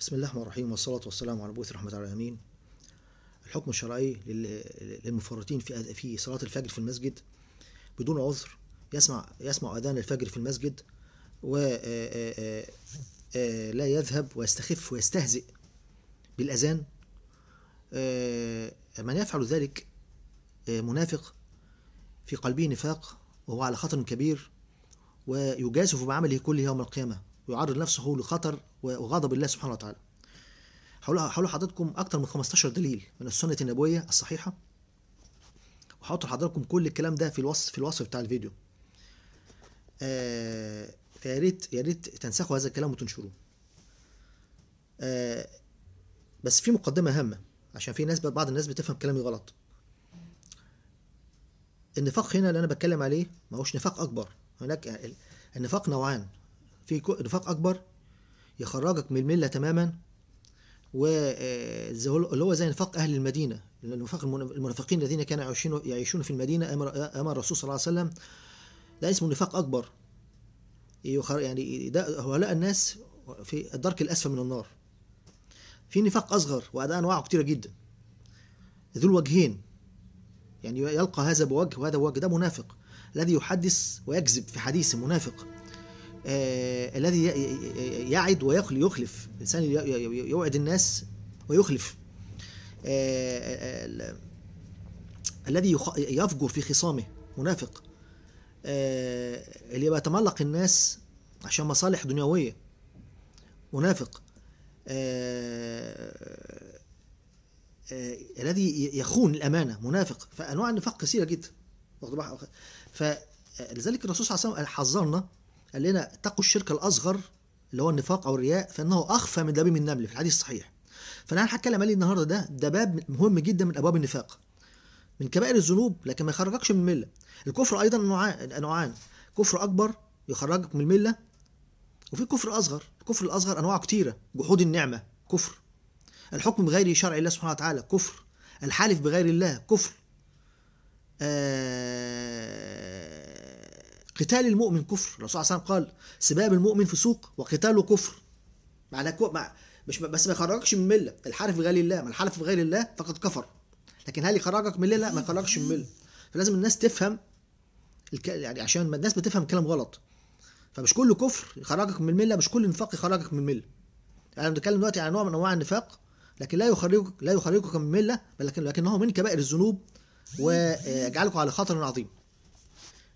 بسم الله الرحمن الرحيم والصلاة والسلام على بوث رحمة الله الأمين الحكم الشرعي للمفرطين في في صلاة الفجر في المسجد بدون عذر يسمع يسمع أذان الفجر في المسجد و لا يذهب ويستخف ويستهزئ بالأذان من يفعل ذلك منافق في قلبه نفاق وهو على خطر كبير ويجازف بعمله كله يوم القيامة ويعرض نفسه لخطر وغضب الله سبحانه وتعالى هقول لحضراتكم اكتر من 15 دليل من السنه النبويه الصحيحه وهحط لحضراتكم كل الكلام ده في الوصف في الوصف بتاع الفيديو آه فيا ريت يا ريت تنسخوا هذا الكلام وتنشروه آه بس في مقدمه هامه عشان في ناس بعض الناس بتفهم كلامي غلط النفاق هنا اللي انا بتكلم عليه ما هوش نفاق اكبر هناك النفاق نوعان في نفاق اكبر يخرجك من المله تماما آه، اللي هو زي نفاق اهل المدينه النفاق المنافقين الذين كانوا يعيشون يعيشون في المدينه امام الرسول صلى الله عليه وسلم ده اسمه نفاق اكبر يعني ده لقى الناس في الدرك الاسفل من النار في نفاق اصغر وده انواعه كثيره جدا ذو الوجهين يعني يلقى هذا بوجه وهذا بوجه ده منافق الذي يحدث ويكذب في حديث منافق آه، الذي يعد ويخلف الإنسان يوعد الناس ويخلف آه، آه، الذي يفجر في خصامه منافق اللي بيتملق الناس عشان مصالح دنيوية منافق الذي يخون الأمانة منافق فأنواع النفاق كثيرة جدا فلذلك الرسول صلى الله عليه وسلم حذرنا قال لنا اتقوا الشرك الاصغر اللي هو النفاق او الرياء فانه اخفى من دبيب النمل في الحديث الصحيح فانا هتكلم عليه النهارده ده ده باب مهم جدا من ابواب النفاق من كبائر الذنوب لكن ما يخرجكش من المله الكفر ايضا نوعان كفر اكبر يخرجك من المله وفي كفر اصغر الكفر الاصغر انواعه كتيره جحود النعمه كفر الحكم بغير شرع الله سبحانه وتعالى كفر الحالف بغير الله كفر آه قتال المؤمن كفر الرسول صلى الله عليه وسلم قال سباب المؤمن فسوق وقتاله كفر معناه كو... مع... مش بس ما يخرجكش من المله الحرف غير الله من حلف غير الله فقد كفر لكن هل يخرجك من المله ما يخرجكش من المله فلازم الناس تفهم الك... يعني عشان الناس بتفهم كلام غلط فمش كل كفر يخرجك من المله مش كل نفاق يخرجك من المله يعني بنتكلم بتكلم دلوقتي عن نوع من انواع النفاق لكن لا يخرجك لا يخرجك من المله لكن لكنه من كبائر الذنوب ويجعلكم على خطر عظيم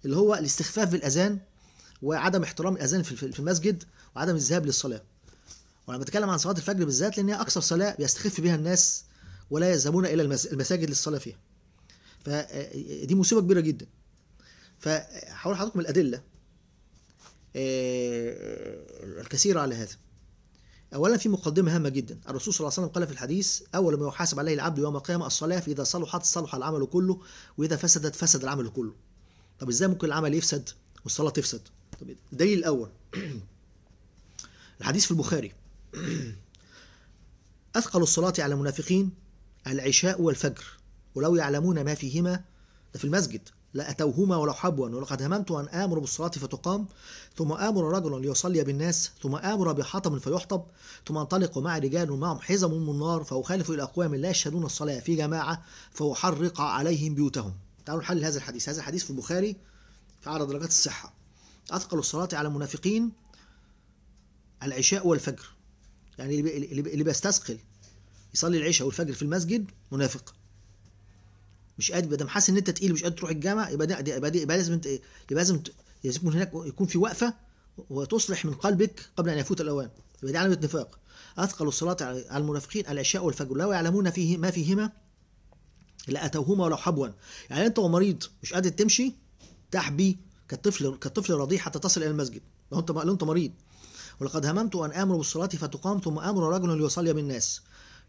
اللي هو الاستخفاف بالاذان وعدم احترام الاذان في المسجد وعدم الذهاب للصلاه وانا بتكلم عن صلاه الفجر بالذات لان هي اكثر صلاه بيستخف بها الناس ولا يذهبون الى المساجد للصلاه فيها فدي آه، آه، مصيبه كبيره جدا فهقول آه، لحضراتكم الادله الكثيره على هذا اولا في مقدمه هامه جدا الرسول صلى الله عليه وسلم قال في الحديث اول ما يحاسب عليه العبد يوم القيامه الصلاه فاذا صلحت صلح العمل كله واذا فسدت فسد العمل كله طب ازاي ممكن العمل يفسد والصلاه تفسد طب الدليل الاول الحديث في البخاري اثقل الصلاه على المنافقين العشاء والفجر ولو يعلمون ما فيهما ده في المسجد لأتوهما ولو حبوا ولقد هممت أن آمر بالصلاة فتقام ثم آمر رجل ليصلي بالناس ثم آمر بحطب فيحطب ثم انطلق مع رجال معهم حزم من النار فأخالف إلى أقوام لا يشهدون الصلاة في جماعة فأحرق عليهم بيوتهم تعالوا نحلل هذا الحديث هذا الحديث في البخاري في أعلى درجات الصحة أثقل الصلاة على المنافقين العشاء والفجر يعني اللي بيستثقل يصلي العشاء والفجر في المسجد منافق مش قادر ده حاسس ان انت تقيل مش قادر تروح الجامع يبقى ده يبقى يبقى لازم يبقى لازم يكون هناك يكون في وقفه وتصلح من قلبك قبل ان يفوت الاوان يبقى دي علامه نفاق اثقل الصلاه على المنافقين العشاء والفجر لا يعلمون فيه ما فيهما لاتوهما ولو حبوا يعني انت ومريض مش قادر تمشي تحبي كالطفل كالطفل الرضيع حتى تصل الى المسجد لو انت لو انت مريض ولقد هممت ان امر بالصلاه فتقام ثم امر رجل ليصلي بالناس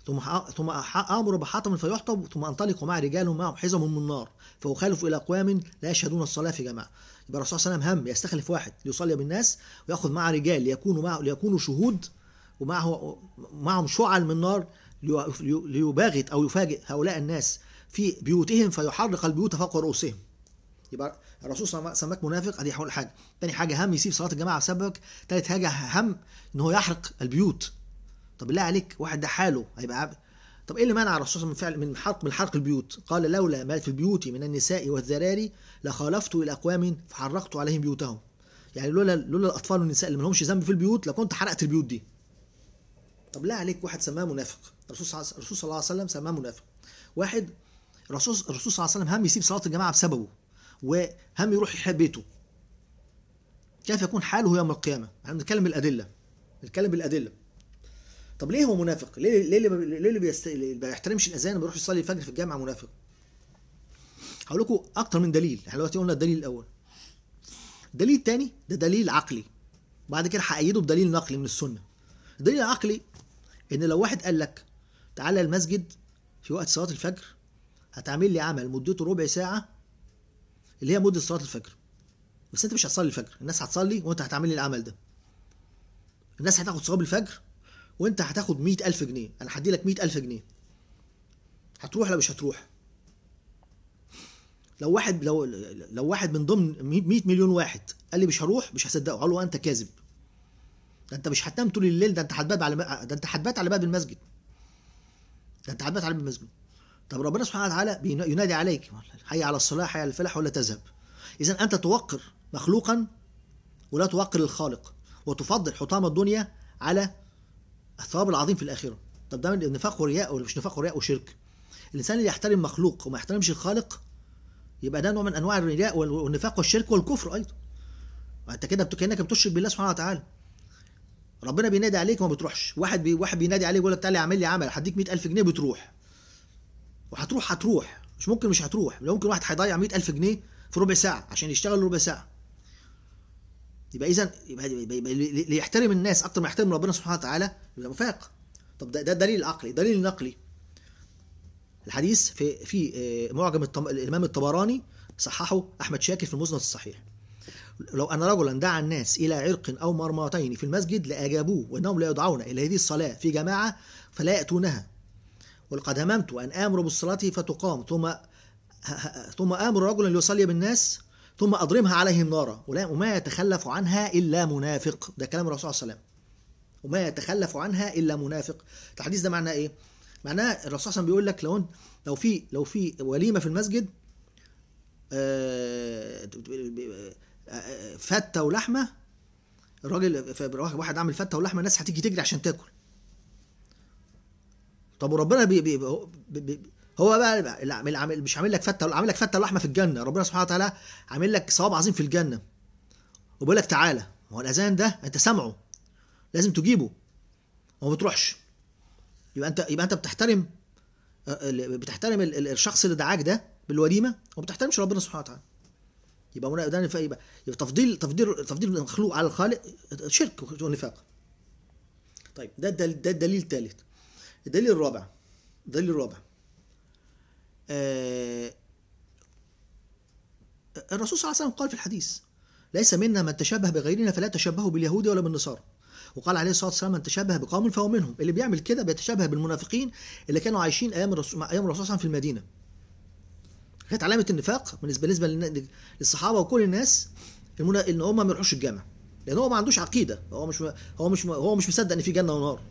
ثم ثم امر بحطم فيحطب ثم انطلق مع رجال معهم حزم من نار فاخالف الى اقوام لا يشهدون الصلاه في جماعه يبقى الرسول صلى الله عليه وسلم هم يستخلف واحد ليصلي بالناس وياخذ معه رجال ليكونوا معه ليكونوا شهود ومعه معهم شعل من نار ليباغت او يفاجئ هؤلاء الناس في بيوتهم فيحرق البيوت فوق رؤوسهم يبقى الرسول سماك منافق ادي اول حاجه تاني حاجه هم يسيب صلاه الجماعه بسببك تالت حاجه هم ان هو يحرق البيوت طب بالله عليك واحد ده حاله هيبقى عب. طب ايه اللي منع الرسول من فعل من حرق من حرق البيوت قال لولا ما في البيوت من النساء والذراري لخالفت الى اقوام فحرقت عليهم بيوتهم يعني لولا لولا الاطفال والنساء اللي ما لهمش ذنب في البيوت لكنت حرقت البيوت دي طب لا عليك واحد سماه منافق الرسول صلى الله عليه وسلم سماه منافق واحد الرسول الرسول صلى الله عليه وسلم هم يسيب صلاه الجماعه بسببه وهم يروح يحيى بيته كيف يكون حاله يوم القيامه احنا بنتكلم بالادله بنتكلم بالادله طب ليه هو منافق ليه ليه ليه اللي بيست... بيحترمش الاذان بيروحش يصلي الفجر في الجامعه منافق هقول لكم اكتر من دليل احنا دلوقتي قلنا الدليل الاول الدليل الثاني ده دليل عقلي بعد كده هأيده بدليل نقلي من السنه الدليل العقلي ان لو واحد قال لك تعالى المسجد في وقت صلاه الفجر هتعمل لي عمل مدته ربع ساعه اللي هي مده صلاه الفجر بس انت مش هتصلي الفجر الناس هتصلي وانت هتعمل لي العمل ده الناس هتاخد ثواب الفجر وانت هتاخد مية ألف جنيه انا هدي لك مية ألف جنيه هتروح لو مش هتروح لو واحد لو لو واحد من ضمن 100 مليون واحد قال لي مش هروح مش هصدقه قال له انت كاذب ده انت مش هتنام طول الليل ده انت هتبات على ده انت هتبات على باب المسجد ده انت هتبات على باب المسجد طب ربنا سبحانه وتعالى ينادي عليك حي على الصلاة حي على الفلاح ولا تذهب إذا أنت توقر مخلوقا ولا توقر الخالق وتفضل حطام الدنيا على الثواب العظيم في الآخرة طب ده نفاق ورياء ولا مش نفاق ورياء وشرك الإنسان اللي يحترم مخلوق وما يحترمش الخالق يبقى ده نوع من أنواع الرياء والنفاق والشرك والكفر أيضا أنت كده كأنك بتشرك بالله سبحانه وتعالى ربنا بينادي عليك وما بتروحش واحد بي واحد بينادي عليك بيقول لك تعالى اعمل لي عمل هديك 100000 جنيه بتروح وهتروح هتروح مش ممكن مش هتروح لو ممكن واحد هيضيع 100000 جنيه في ربع ساعه عشان يشتغل ربع ساعه يبقى اذا يبقى, اللي يحترم الناس اكتر ما يحترم ربنا سبحانه وتعالى يبقى مفاق طب ده, ده دليل عقلي دليل نقلي الحديث في في آه، معجم الطم... الامام الطبراني صححه احمد شاكر في المسند الصحيح لو ان رجلا دعا الناس الى عرق او مرمطين في المسجد لاجابوه وانهم لا يدعون الى هذه الصلاه في جماعه فلا ياتونها ولقد هممت أن آمر بالصلاة فتقام ثم ثم آمر رجلا ليصلي بالناس ثم أضرمها عليهم نارا وما يتخلف عنها إلا منافق ده كلام الرسول صلى الله عليه وسلم وما يتخلف عنها إلا منافق الحديث ده معناه إيه؟ معناه الرسول صلى الله عليه وسلم بيقول لك لو لو في لو في وليمة في المسجد آه، آه، آه، فتة ولحمة الراجل واحد عامل فتة ولحمة الناس هتيجي تجري عشان تاكل طب وربنا بي بي بي هو بقى اللي مش عامل لك فته عامل لك فته لحمه في الجنه ربنا سبحانه وتعالى عامل لك ثواب عظيم في الجنه وبيقول لك تعالى ما هو الاذان ده انت سامعه لازم تجيبه وما بتروحش يبقى انت يبقى انت بتحترم آه، بتحترم الشخص اللي دعاك ده بالوليمه وما بتحترمش ربنا سبحانه وتعالى يبقى ده نفاق يبقى يبقى تفضيل تفضيل تفضيل المخلوق على الخالق شرك ونفاق طيب ده ده الدليل الثالث الدليل الرابع الدليل الرابع آه، الرسول صلى الله عليه وسلم قال في الحديث ليس منا من تشبه بغيرنا فلا تشبهوا باليهود ولا بالنصارى وقال عليه الصلاه والسلام من تشبه بقوم فهو منهم اللي بيعمل كده بيتشبه بالمنافقين اللي كانوا عايشين ايام الرسول ايام الرسول صلى الله عليه وسلم في المدينه كانت علامه النفاق بالنسبه بالنسبه للصحابه وكل الناس ان هم ما يروحوش الجامع لان هو ما عندوش عقيده هو مش هو مش هو مش مصدق ان في جنه ونار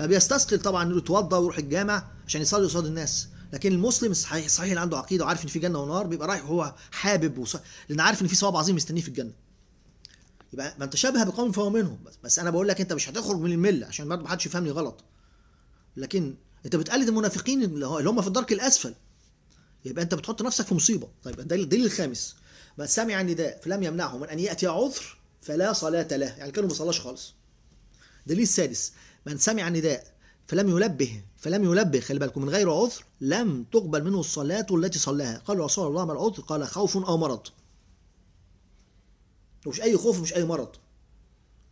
فبيستثقل طبعا انه يتوضا ويروح الجامع عشان يصلي قصاد الناس لكن المسلم الصحيح صحيح اللي عنده عقيده وعارف ان في جنه ونار بيبقى رايح وهو حابب وص... لان عارف ان في ثواب عظيم مستنيه في الجنه يبقى ما انت شبه بقوم فهو منهم بس, بس انا بقول لك انت مش هتخرج من المله عشان برضه محدش يفهمني غلط لكن انت بتقلد المنافقين اللي هم في الدرك الاسفل يبقى انت بتحط نفسك في مصيبه طيب ده الدليل الخامس من سمع النداء فلم يمنعه من ان ياتي عذر فلا صلاه له يعني كانوا ما خالص دليل السادس من سمع نداء فلم يلبه فلم يلبه خلي بالكم من غير عذر لم تقبل منه الصلاة التي صلاها قال رسول الله ما العذر قال خوف أو مرض مش أي خوف مش أي مرض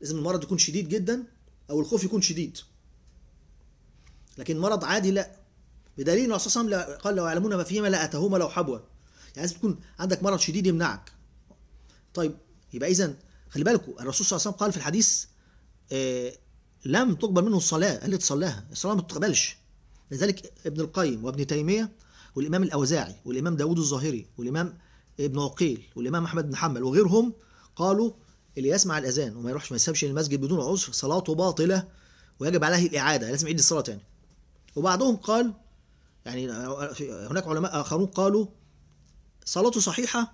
لازم المرض يكون شديد جدا أو الخوف يكون شديد لكن مرض عادي لا بدليل الرسول صلى الله عليه وسلم قال لو يعلمون ما فيهما لأتهما لو حبوا يعني لازم تكون عندك مرض شديد يمنعك طيب يبقى إذا خلي بالكم الرسول صلى الله عليه وسلم قال في الحديث آه لم تقبل منه الصلاة قال لي تصلاها الصلاة ما تقبلش لذلك ابن القيم وابن تيمية والإمام الأوزاعي والإمام داود الظاهري والإمام ابن عقيل والإمام أحمد بن حنبل وغيرهم قالوا اللي يسمع الأذان وما يروحش ما يسابش المسجد بدون عذر صلاته باطلة ويجب عليه الإعادة لازم يعيد الصلاة تاني وبعضهم قال يعني هناك علماء آخرون قالوا صلاته صحيحة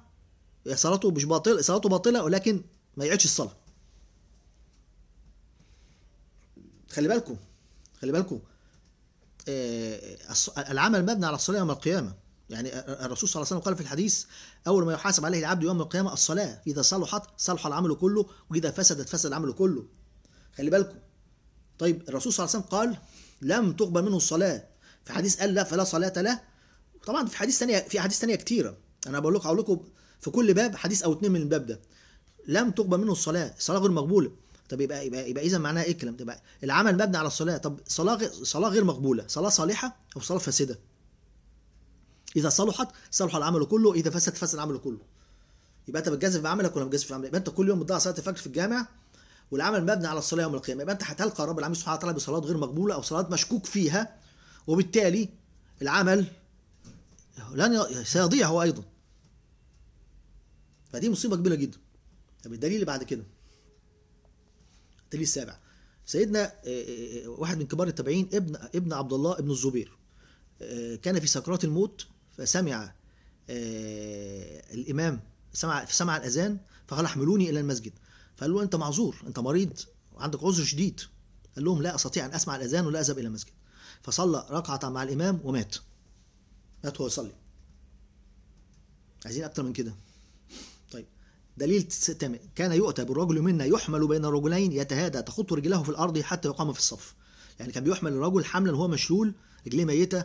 صلاته مش باطلة صلاته باطلة ولكن ما يعيدش الصلاة خلي بالكم خلي بالكم آه، العمل مبني على الصلاة يوم القيامة يعني الرسول صلى الله عليه وسلم قال في الحديث أول ما يحاسب عليه العبد يوم القيامة الصلاة إذا صلحت صلح العمل كله وإذا فسدت فسد العمل كله خلي بالكم طيب الرسول صلى الله عليه وسلم قال لم تقبل منه الصلاة في حديث قال لا فلا صلاة له طبعا في حديث ثانية في احاديث ثانية كتيرة أنا بقول لكم أقول لكم في كل باب حديث أو اتنين من الباب ده لم تقبل منه الصلاة الصلاة غير مقبولة طب يبقى يبقى يبقى اذا معناها ايه الكلام ده العمل مبني على الصلاه طب صلاه صلاه غير مقبوله صلاه صالحه او صلاه فاسده اذا صلحت صلح العمل كله اذا فسد فسد العمل كله يبقى انت بتجازف بعملك ولا بتجازف بعملك يبقى انت كل يوم بتضيع صلاه الفجر في الجامع والعمل مبني على الصلاه يوم القيامه يبقى انت هتلقى رب العالمين سبحانه وتعالى بصلاه غير مقبوله او صلاه مشكوك فيها وبالتالي العمل لن سيضيع هو ايضا فدي مصيبه كبيره جدا طب الدليل اللي بعد كده التلميذ السابع سيدنا آه، آه، آه، واحد من كبار التابعين ابن ابن عبد الله ابن الزبير كان في سكرات الموت فسمع الامام سمع سمع الاذان فقال احملوني الى المسجد فقال له انت معذور انت مريض وعندك عذر شديد قال لهم لا استطيع ان اسمع الاذان ولا اذهب الى المسجد فصلى ركعه مع الامام ومات مات وهو يصلي عايزين اكتر من كده دليل كان يؤتى بالرجل منا يحمل بين الرجلين يتهادى تخط رجله في الارض حتى يقام في الصف يعني كان بيحمل الرجل حملا وهو مشلول رجليه ميته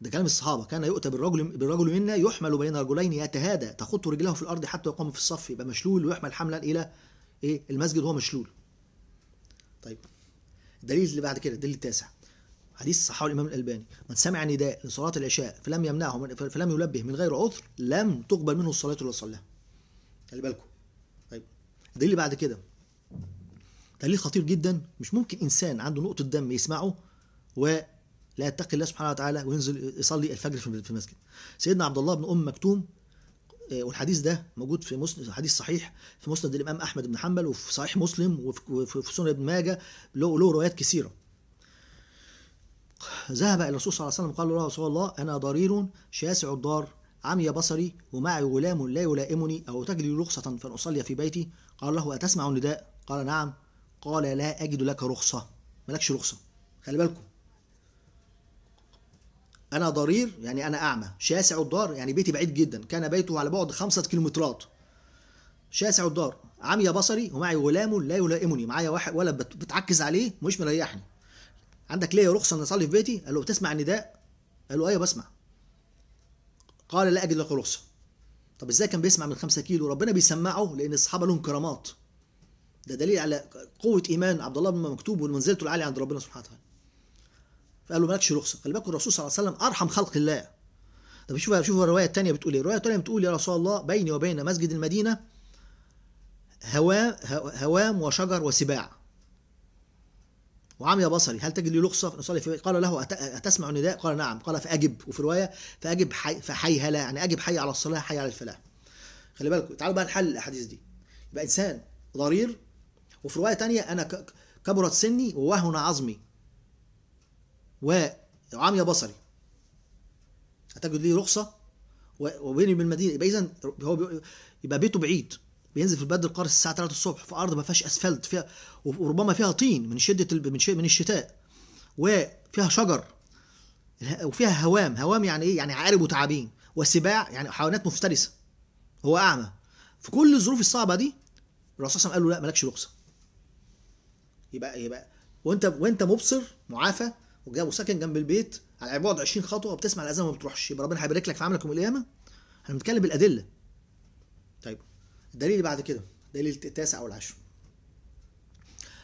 ده كلام الصحابه كان يؤتى بالرجل بالرجل منا يحمل بين رجلين يتهادى تخط رجله في الارض حتى يقام في الصف يبقى مشلول ويحمل حملا الى ايه المسجد وهو مشلول طيب الدليل اللي بعد كده الدليل التاسع حديث صححه الامام الالباني من سمع نداء لصلاه العشاء فلم يمنعه فلم يلبه من غير عذر لم تقبل منه الصلاه اللي صلاها خلي بالكم طيب ده اللي بعد كده دليل خطير جدا مش ممكن انسان عنده نقطه دم يسمعه ولا يتقي الله سبحانه وتعالى وينزل يصلي الفجر في المسجد سيدنا عبد الله بن ام مكتوم آه، والحديث ده موجود في مسند حديث صحيح في مسند الامام احمد بن حنبل وفي صحيح مسلم وفي سنن ابن ماجه له له روايات كثيره ذهب الى الرسول صلى الله عليه وسلم قال له يا رسول الله انا ضرير شاسع الدار عمي بصري ومعي غلام لا يلائمني أو تجد رخصة فأصلي في بيتي قال له أتسمع النداء قال نعم قال لا أجد لك رخصة مالكش رخصة خلي بالكم أنا ضرير يعني أنا أعمى شاسع الدار يعني بيتي بعيد جدا كان بيته على بعد خمسة كيلومترات شاسع الدار عمي بصري ومعي غلام لا يلائمني معايا واحد ولد بتعكز عليه مش مريحني عندك ليه رخصه ان اصلي في بيتي قال له تسمع النداء قال له ايوه بسمع قال لا أجد لك رخصة طب إزاي كان بيسمع من 5 كيلو ربنا بيسمعه لأن الصحابة لهم كرامات ده دليل على قوة إيمان عبد الله بن مكتوب ومنزلته العالية عند ربنا سبحانه وتعالى فقال له مالكش رخصة خلي بالكم الرسول صلى الله عليه وسلم أرحم خلق الله طب شوف شوف الرواية الثانية بتقول إيه الرواية الثانية بتقول يا رسول الله بيني وبين مسجد المدينة هوام هوام وشجر وسباع وعمي بصري هل تجد لي رخصه ان اصلي في قال له اتسمع النداء؟ قال نعم، قال فاجب وفي روايه فاجب حي فحي هلا يعني اجب حي على الصلاه حي على الفلاح. خلي بالكم تعالوا بقى نحلل الاحاديث دي. يبقى انسان ضرير وفي روايه ثانيه انا كبرت سني ووهن عظمي وعمي بصري. هتجد لي رخصه وبيني وبين المدينه يبقى اذا هو يبقى بيته بعيد بينزل في البلد القارس الساعه 3 الصبح في ارض ما فيهاش اسفلت فيها وربما فيها طين من شده من الشتاء وفيها شجر وفيها هوام هوام يعني ايه يعني عارب وتعابين وسباع يعني حيوانات مفترسه هو اعمى في كل الظروف الصعبه دي الرسول صلى الله عليه وسلم قال له لا مالكش رخصه يبقى يبقى وانت وانت مبصر معافى وجاب وساكن جنب البيت على بعد 20 خطوه وبتسمع الاذان وما بتروحش يبقى ربنا هيبارك لك في عملك يوم القيامه احنا بنتكلم بالادله طيب الدليل اللي بعد كده دليل التاسع او العاشر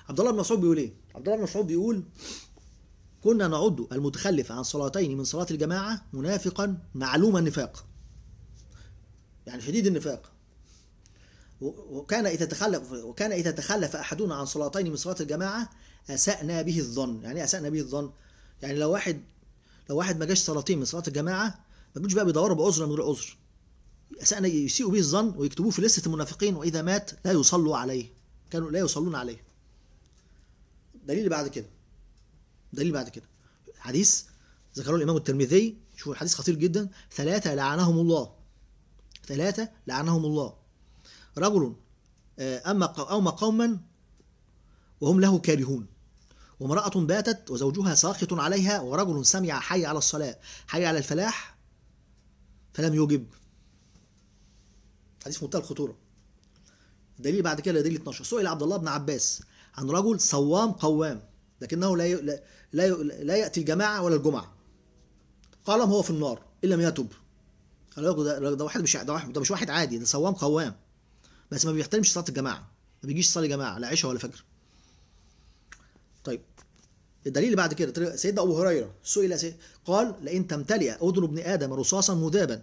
عبد الله بن مسعود بيقول ايه عبد الله بن مسعود بيقول كنا نعد المتخلف عن صلاتين من صلاة الجماعة منافقا معلوم النفاق يعني شديد النفاق وكان إذا تخلف وكان إذا تخلف أحدنا عن صلاتين من صلاة الجماعة أسأنا به الظن يعني إيه أسأنا به الظن يعني لو واحد لو واحد ما جاش صلاتين من صلاة الجماعة ما تجوش بقى بيدوروا بعذر من غير عذر يسيء به الظن ويكتبوه في لسته المنافقين واذا مات لا يصلوا عليه كانوا لا يصلون عليه دليل بعد كده دليل بعد كده حديث ذكره الامام الترمذي شوف الحديث خطير جدا ثلاثه لعنهم الله ثلاثه لعنهم الله رجل آه، اما او قوما وهم له كارهون وامرأة باتت وزوجها ساخط عليها ورجل سمع حي على الصلاة حي على الفلاح فلم يجب حديث منتهى الخطوره دليل بعد كده دليل 12 سئل عبد الله بن عباس عن رجل صوام قوام لكنه لا لا لا, ياتي الجماعه ولا الجمعه قال هو في النار ان لم يتب ده, ده واحد مش ده, واحد ده مش واحد عادي ده صوام قوام بس ما بيحترمش صلاه الجماعه ما بيجيش يصلي جماعه لا عشاء ولا فجر طيب الدليل بعد كده سيدنا ابو هريره سئل قال لئن تمتلئ اذن ابن ادم رصاصا مذابا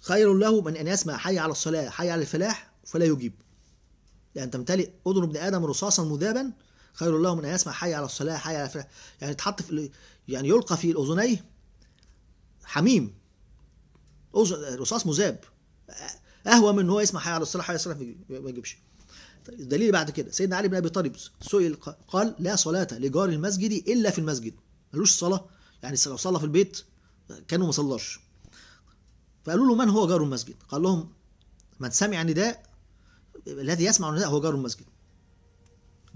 خير له من أن يسمع حي على الصلاة حي على الفلاح فلا يجيب يعني تمتلئ أذن ابن آدم رصاصا مذابا خير له من أن يسمع حي على الصلاة حي على الفلاح يعني تحط في يعني يلقى في الأذنيه حميم أذن رصاص مذاب أهوى من ان هو يسمع حي على الصلاة حي على الصلاة ما يجيبش طيب، الدليل بعد كده سيدنا علي بن ابي طالب سئل قال لا صلاه لجار المسجد الا في المسجد ملوش صلاه يعني لو صلى في البيت كانه ما صلاش فقالوا له من هو جار المسجد قال لهم من سمع النداء الذي يسمع النداء هو جار المسجد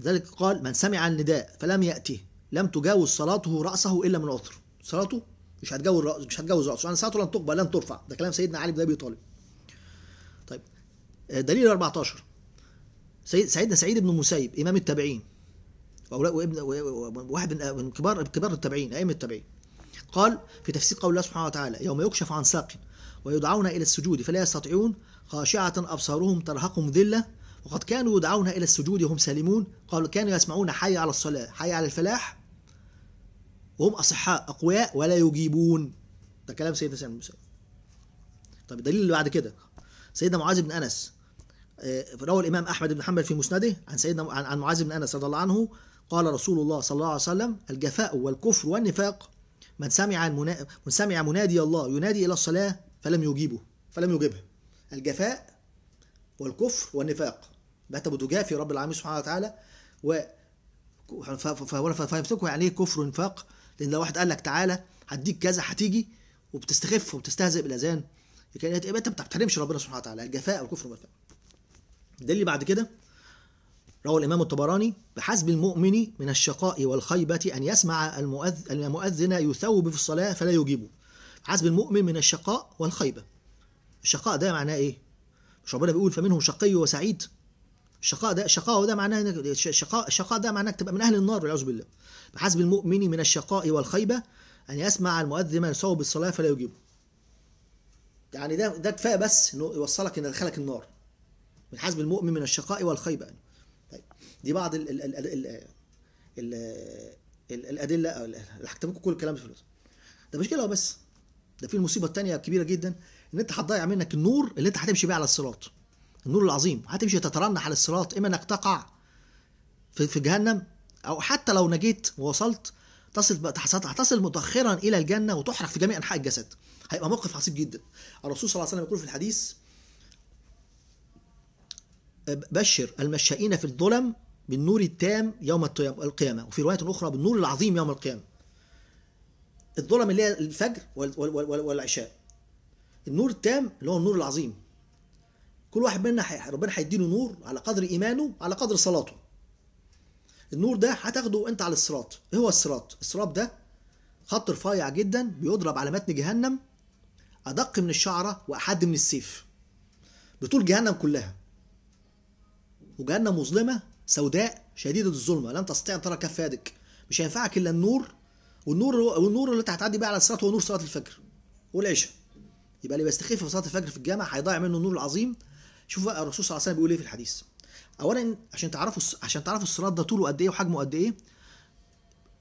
ذلك قال من سمع النداء فلم يأته لم تجاوز صلاته رأسه إلا من عذر صلاته مش هتجاوز رأسه مش هتجاوز رأسه يعني صلاته لن تقبل لن ترفع ده كلام سيدنا علي بن أبي طالب طيب آه، دليل 14 سيد سيدنا سعيد بن المسيب إمام التابعين وابن واحد من كبار كبار التابعين أئمة التابعين قال في تفسير قول الله سبحانه وتعالى يوم يكشف عن ساق ويدعون إلى السجود فلا يستطيعون خاشعة أبصارهم ترهقهم ذلة وقد كانوا يدعون إلى السجود وهم سالمون قالوا كانوا يسمعون حي على الصلاة حي على الفلاح وهم أصحاء أقوياء ولا يجيبون ده كلام سيدنا سعد بن طب الدليل اللي بعد كده سيدنا معاذ بن أنس آه، روى الإمام أحمد بن حنبل في مسنده عن سيدنا عن معاذ بن أنس رضي الله عنه قال رسول الله صلى الله عليه وسلم الجفاء والكفر والنفاق من سمع من سمع منادي الله ينادي إلى الصلاة فلم يجيبه فلم يجبه الجفاء والكفر والنفاق بات بتجافي رب العالمين سبحانه وتعالى و فيمسكوا يعني عليه كفر ونفاق لان لو واحد قال لك تعالى هديك كذا هتيجي وبتستخف وبتستهزئ بالاذان يبقى إيه، إيه، إيه، انت ما بتحترمش ربنا سبحانه وتعالى الجفاء والكفر والنفاق ده اللي بعد كده روى الإمام الطبراني بحسب المؤمن من الشقاء والخيبة أن يسمع المؤذن يثوب في الصلاة فلا يجيبه حسب المؤمن من الشقاء والخيبة الشقاء ده معناه إيه؟ مش ربنا بيقول فمنهم شقي وسعيد الشقاء ده الشقاء ده معناه انك الشقاء الشقاء ده معناه انك تبقى من اهل النار والعياذ بالله بحسب المؤمن من الشقاء والخيبه ان يسمع المؤذن يصوب الصلاه فلا يجيبه يعني ده ده كفايه بس انه يوصلك ان يدخلك النار من حسب المؤمن من الشقاء والخيبه يعني. دي بعض ال ال ال ال ال ال الادله او اللي هكتب لكم كل الكلام فلوس ده مش كده بس ده في المصيبه الثانيه الكبيره جدا ان انت هتضيع منك النور اللي انت هتمشي بيه على الصراط النور العظيم هتمشي تترنح على الصراط اما انك تقع في, في جهنم او حتى لو نجيت ووصلت تصل هتصل متاخرا الى الجنه وتحرق في جميع انحاء الجسد هيبقى موقف عصيب جدا الرسول صلى الله عليه وسلم يقول في الحديث بشر المشائين في الظلم بالنور التام يوم القيامة وفي رواية أخرى بالنور العظيم يوم القيامة الظلم اللي هي الفجر والعشاء النور التام اللي هو النور العظيم كل واحد منا ربنا هيديله نور على قدر إيمانه على قدر صلاته النور ده هتاخده أنت على الصراط إيه هو الصراط؟ الصراط ده خط رفيع جدا بيضرب على متن جهنم أدق من الشعرة وأحد من السيف بطول جهنم كلها وجهنم مظلمة سوداء شديدة الظلمة لن تستطيع أن ترى كف يدك مش هينفعك إلا النور والنور والنور اللي أنت هتعدي بيه على الصراط هو نور صلاة الفجر والعشاء يبقى اللي بيستخف في صلاة الفجر في الجامع هيضيع منه النور العظيم شوف بقى الرسول صلى الله عليه وسلم بيقول إيه في الحديث أولا عشان تعرفوا عشان تعرفوا الصراط ده طوله قد إيه وحجمه قد إيه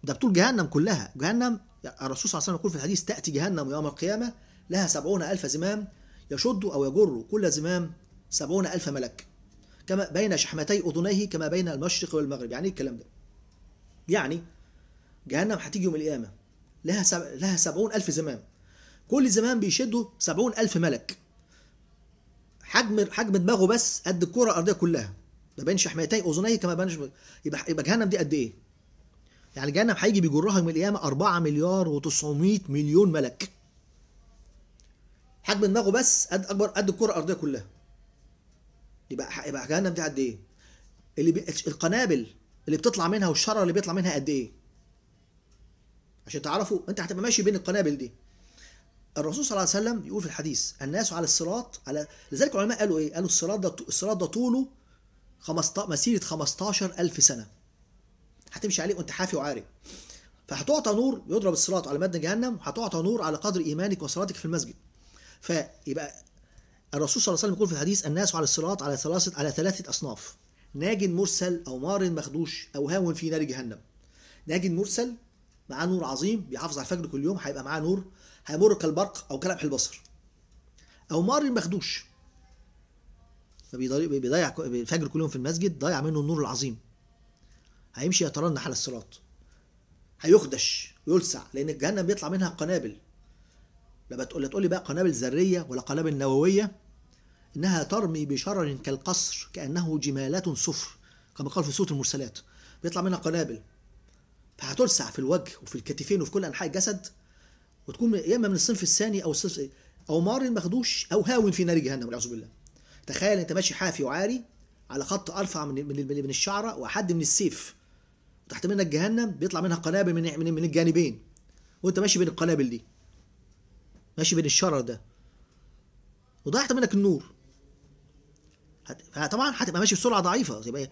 ده بطول جهنم كلها جهنم الرسول صلى الله عليه وسلم يقول في الحديث تأتي جهنم يوم القيامة لها سبعون ألف زمام يشد أو يجر كل زمام سبعون ألف ملك كما بين شحمتي أذنيه كما بين المشرق والمغرب يعني إيه الكلام ده يعني جهنم هتيجي يوم القيامة لها سب... لها سبعون ألف زمام كل زمام بيشدوا سبعون ألف ملك حجم حجم دماغه بس قد الكرة الأرضية كلها ما بين شحمتي أذنيه كما بين يبقى يبقى جهنم دي قد إيه؟ يعني جهنم هيجي بيجرها يوم القيامة 4 مليار و900 مليون ملك حجم دماغه بس قد أكبر قد الكرة الأرضية كلها يبقى يبقى جهنم دي قد ايه اللي بي... القنابل اللي بتطلع منها والشرر اللي بيطلع منها قد ايه عشان تعرفوا انت هتبقى ماشي بين القنابل دي الرسول صلى الله عليه وسلم يقول في الحديث الناس على الصراط على لذلك العلماء قالوا ايه قالوا الصراط ده الصراط ده طوله 15 مسيره 15000 سنه هتمشي عليه وانت حافي وعاري فهتعطى نور يضرب الصراط على مدن جهنم وهتعطى نور على قدر ايمانك وصلاتك في المسجد فيبقى الرسول صلى الله عليه وسلم يقول في الحديث الناس على الصراط على ثلاثة على ثلاثة أصناف ناج مرسل أو مار مخدوش أو هام في نار جهنم ناج مرسل معاه نور عظيم بيحافظ على الفجر كل يوم هيبقى معاه نور هيمر كالبرق أو كلمح البصر أو مار مخدوش بيضيع الفجر كل يوم في المسجد ضيع منه النور العظيم هيمشي يترنح على الصراط هيخدش ويلسع لأن جهنم بيطلع منها قنابل لا تقول لي بقى قنابل ذريه ولا قنابل نوويه إنها ترمي بشرر كالقصر كأنه جمالات صفر كما قال في سورة المرسلات بيطلع منها قنابل فهتلسع في الوجه وفي الكتفين وفي كل أنحاء الجسد وتكون يا إما من الصنف الثاني أو الصنف أو مار مخدوش أو هاون في نار جهنم والعياذ بالله تخيل أنت ماشي حافي وعاري على خط أرفع من من الشعرة وأحد من السيف تحت منك جهنم بيطلع منها قنابل من من, من الجانبين وانت ماشي بين القنابل دي ماشي بين الشرر ده وضيعت منك النور فطبعا هتبقى ماشي بسرعه ضعيفه يبقى إيه؟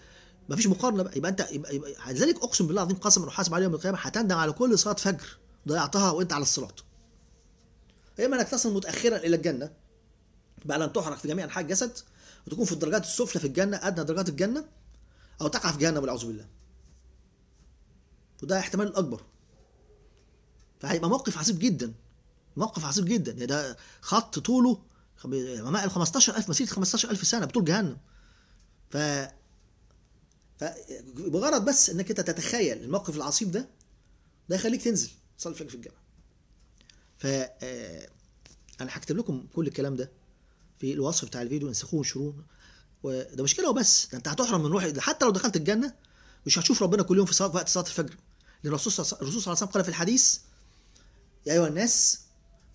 مفيش مقارنه بقى يبقى انت يبقى, يبقى لذلك اقسم بالله العظيم قسما وحاسب عليه يوم القيامه هتندم على كل صلاه فجر ضيعتها وانت على الصلاه. إيه يا اما انك تصل متاخرا الى الجنه بعد ان تحرق في جميع انحاء الجسد وتكون في الدرجات السفلى في الجنه ادنى درجات الجنه او تقع في جهنم والعياذ بالله وده احتمال الاكبر فهيبقى موقف عصيب جدا موقف عصيب جدا يعني ده خط طوله ما ال 15000 مسيره 15000 سنه بطول جهنم ف بغرض بس انك انت تتخيل الموقف العصيب ده ده يخليك تنزل تصلي الفجر في الجامع ف آه، انا هكتب لكم كل الكلام ده في الوصف بتاع الفيديو انسخوه وانشروه وده مشكله وبس ده انت هتحرم من روحك حتى لو دخلت الجنه مش هتشوف ربنا كل يوم في وقت صلاه الفجر لان الرسول صلى الله عليه وسلم قال في الحديث يا ايها الناس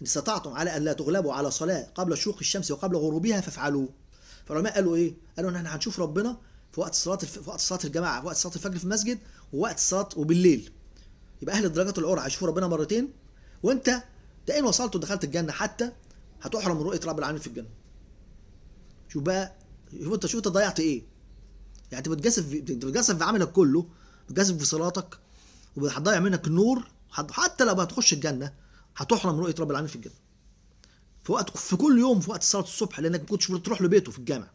إن استطعتم على أن لا تغلبوا على صلاة قبل شروق الشمس وقبل غروبها فافعلوا. فالعلماء قالوا إيه؟ قالوا إن إحنا هنشوف ربنا في وقت صلاة في وقت صلاة الجماعة في وقت صلاة الفجر في المسجد ووقت الصلاة وبالليل يبقى أهل الدرجات العرى هيشوفوا ربنا مرتين وأنت ده إن وصلت ودخلت الجنة حتى هتحرم رؤية رب العالمين في الجنة شوف بقى شوف أنت شوف أنت ضيعت إيه يعني أنت بتجسف أنت بتجسف في عملك كله بتجسف في صلاتك وهتضيع منك النور حتى لو هتخش الجنة هتحرم رؤيه رب العالمين في الجنه في وقت في كل يوم في وقت صلاه الصبح لانك ما كنتش بتروح له بيته في الجامع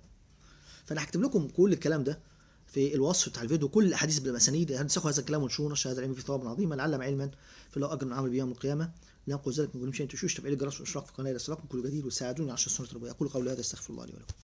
فانا هكتب لكم كل الكلام ده في الوصف بتاع الفيديو كل الاحاديث بالاسانيد هنسخوا هذا الكلام ونشوه نشر هذا العلم في ثواب عظيم علم علما فله اجر عمل به يوم القيامه لا نقول ذلك من كل شيء تشوش تفعيل الجرس والاشراق في القناه الاستراق كل جديد وساعدوني على سنه التربويه اقول قولي هذا استغفر الله لي ولكم